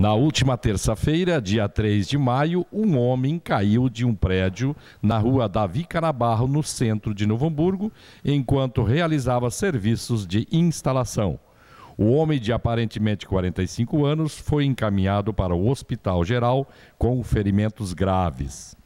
Na última terça-feira, dia 3 de maio, um homem caiu de um prédio na rua Davi Canabarro, no centro de Novo Hamburgo, enquanto realizava serviços de instalação. O homem, de aparentemente 45 anos, foi encaminhado para o Hospital Geral com ferimentos graves.